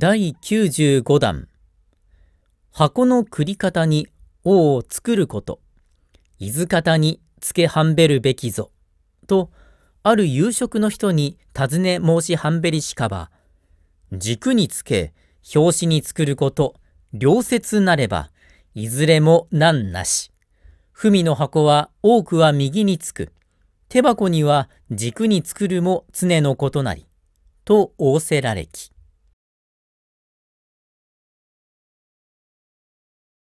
第95弾箱の繰り方に「王を作ること」「伊豆方につけはんべるべきぞ」とある夕食の人に尋ね申しはんべりしかば軸につけ表紙に作ること両説なればいずれも難なし文の箱は多くは右につく手箱には軸に作るも常のことなりと仰せられき